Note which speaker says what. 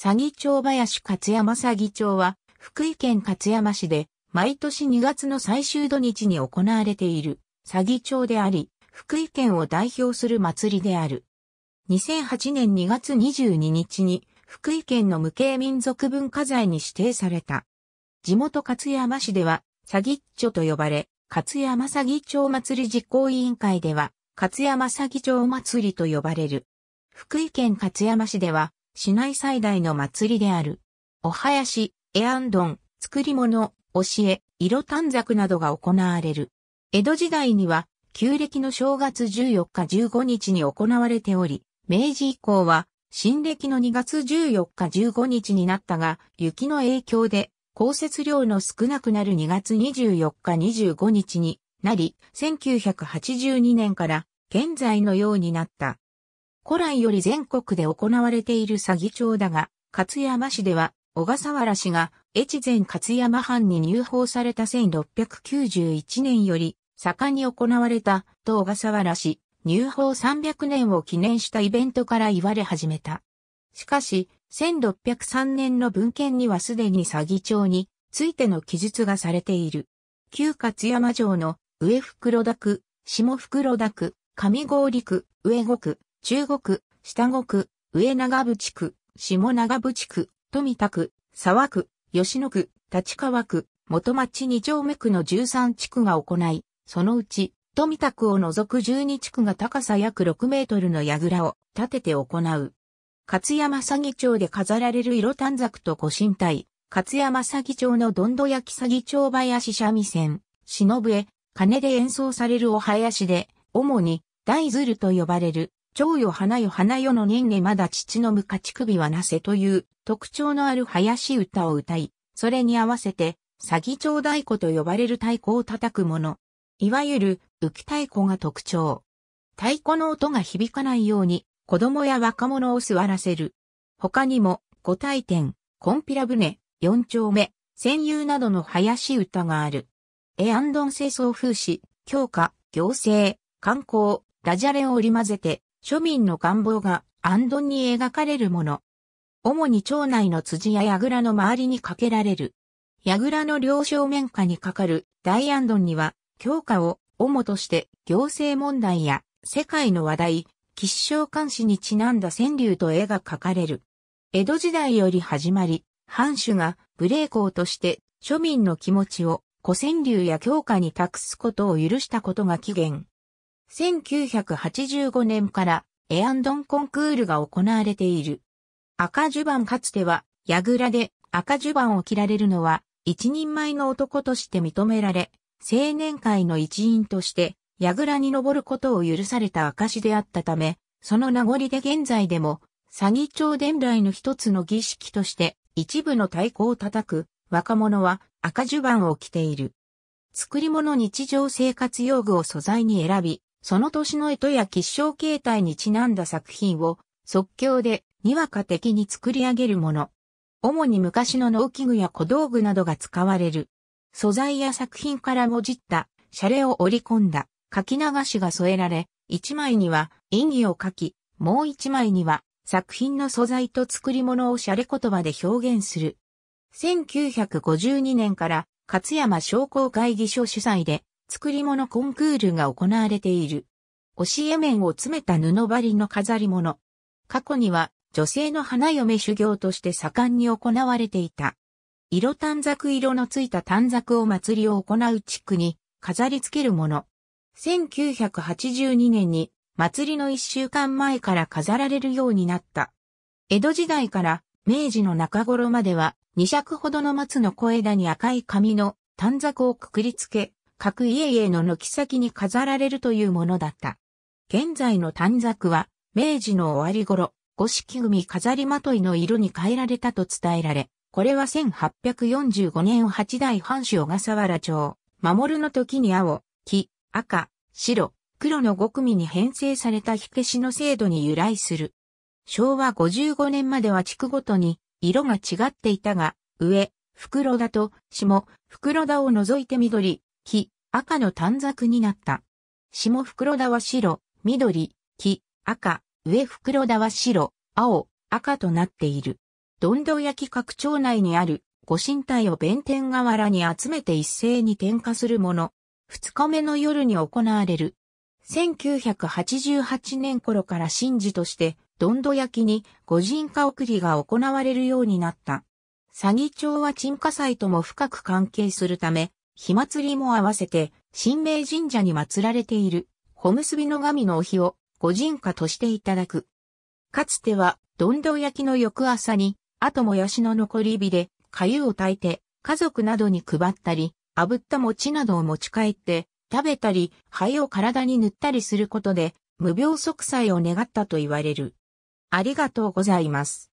Speaker 1: 佐木町林勝山佐欺町は、福井県勝山市で、毎年2月の最終土日に行われている、佐欺町であり、福井県を代表する祭りである。2008年2月22日に、福井県の無形民族文化財に指定された。地元勝山市では、佐欺町と呼ばれ、勝山佐欺町祭り実行委員会では、勝山佐欺町祭りと呼ばれる。福井県勝山市では、市内最大の祭りである。お囃子、エアンドン、作り物、教え、色短冊などが行われる。江戸時代には、旧暦の正月14日15日に行われており、明治以降は、新暦の2月14日15日になったが、雪の影響で、降雪量の少なくなる2月24日25日になり、1982年から現在のようになった。古来より全国で行われている詐欺町だが、勝山市では、小笠原氏が越前勝山藩に入法された1691年より、盛んに行われた、と小笠原氏、入法300年を記念したイベントから言われ始めた。しかし、1603年の文献にはすでに詐欺帳についての記述がされている。旧勝山城の上袋田区、下袋田区、上郷陸、上五区、中国下国、上長部地区、下長部地区、富田区、沢区、吉野区、立川区、元町二丁目区の13地区が行い、そのうち、富田区を除く12地区が高さ約6メートルの櫓を立てて行う。勝山詐欺町で飾られる色短冊と古神体、勝山詐欺町のどんど焼き詐欺町林三味線、忍へ、鐘で演奏されるお囃子で、主に、大鶴と呼ばれる蝶よ花よ花よの年齢、まだ父のむか値首はなせという特徴のある林歌を歌い、それに合わせて、詐欺蝶太鼓と呼ばれる太鼓を叩くもの。いわゆる、浮き太鼓が特徴。太鼓の音が響かないように、子供や若者を座らせる。他にも、五体天、コンピラ船、四丁目、戦友などの林歌がある。エアンドン清掃風刺、強化、行政、観光、ダジャレを織り交ぜて、庶民の願望が暗ドに描かれるもの。主に町内の辻や櫓の周りにかけられる。櫓の両正面下にかかる大安ドには、教科を主として行政問題や世界の話題、吉祥監視にちなんだ川柳と絵が描かれる。江戸時代より始まり、藩主が無礼講として庶民の気持ちを古川柳や教科に託すことを許したことが起源。1985年からエアンドンコンクールが行われている。赤襦袢かつては、矢倉で赤襦袢を着られるのは、一人前の男として認められ、青年会の一員として、矢倉に登ることを許された証であったため、その名残で現在でも、詐欺町伝来の一つの儀式として、一部の太鼓を叩く、若者は赤襦袢を着ている。作り物日常生活用具を素材に選び、その年の糸や吉祥形態にちなんだ作品を即興でにわか的に作り上げるもの。主に昔の農機具や小道具などが使われる。素材や作品からもじった、洒落を織り込んだ、書き流しが添えられ、一枚には意義を書き、もう一枚には作品の素材と作り物を洒落言葉で表現する。1952年から勝山商工会議所主催で作り物コンクールが行われている。教え面を詰めた布張りの飾り物。過去には女性の花嫁修行として盛んに行われていた。色短冊色のついた短冊を祭りを行う地区に飾り付けるもの。1982年に祭りの一週間前から飾られるようになった。江戸時代から明治の中頃までは2尺ほどの松の小枝に赤い紙の短冊をくくりつけ、各家々の軒先に飾られるというものだった。現在の短冊は、明治の終わり頃、五色組飾りまといの色に変えられたと伝えられ、これは1845年八代藩主小笠原町、守の時に青、木、赤、白、黒の5組に編成された火消しの制度に由来する。昭和55年までは地区ごとに色が違っていたが、上、袋田と下、袋田を除いて緑、木、赤の短冊になった。下袋田は白、緑、木、赤、上袋田は白、青、赤となっている。どんど焼き各町内にある、ご神体を弁天河原に集めて一斉に点火するもの。二日目の夜に行われる。1988年頃から神事として、どんど焼きに御神化送りが行われるようになった。詐欺町は鎮火祭とも深く関係するため、火祭りも合わせて、神明神社に祀られている、小結びの神のお日を、ご神家としていただく。かつては、どんどん焼きの翌朝に、後もやしの残り火で、粥を炊いて、家族などに配ったり、炙った餅などを持ち帰って、食べたり、灰を体に塗ったりすることで、無病息災を願ったと言われる。ありがとうございます。